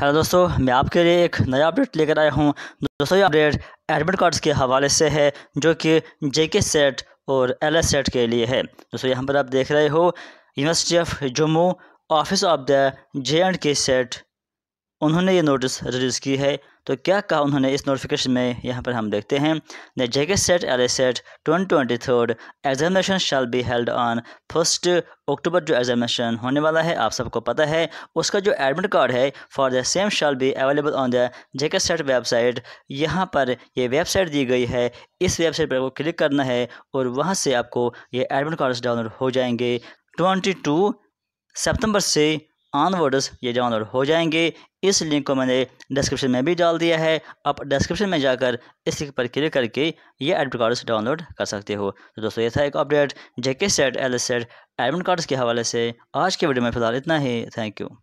hello दोस्तों मैं आपके लिए एक नया अपडेट लेकर आया हूं दोस्तों ये अपडेट एडमिट कार्ड्स के हवाले से है जो कि जेके सेट और एल एस सेट के लिए है दोस्तों यहाँ पर आप देख रहे हो university of Jammu office of the J and K set उन्होंने ये नोटिस रिलीज़ की है तो क्या कहा उन्होंने इस नोटिफिकेशन में यहाँ पर हम देखते हैं the J K set L set twenty twenty third examination shall be held on first October जो एग्जामिनेशन होने वाला है आप सबको पता है उसका जो एडमिट कार्ड है for the same shall be available on the J K set website यहाँ पर ये वेबसाइट दी गई है इस वेबसाइट पर आपको क्लिक करना है और वहाँ से आपको ये एडमिट कार्ड्स डाउनलोड हो जाएंगे ट्वेंटी टू सितंबर से ऑनवर्ड्स वर्ड्स ये डाउनलोड हो जाएंगे इस लिंक को मैंने डिस्क्रिप्शन में भी डाल दिया है आप डिस्क्रिप्शन में जाकर इस लिंक पर क्लिक करके ये एडमिट कार्ड्स डाउनलोड कर सकते हो तो दोस्तों ये था एक update J K set L set admit cards के हवाले से आज के वीडियो में फिलहाल इतना ही थैंक यू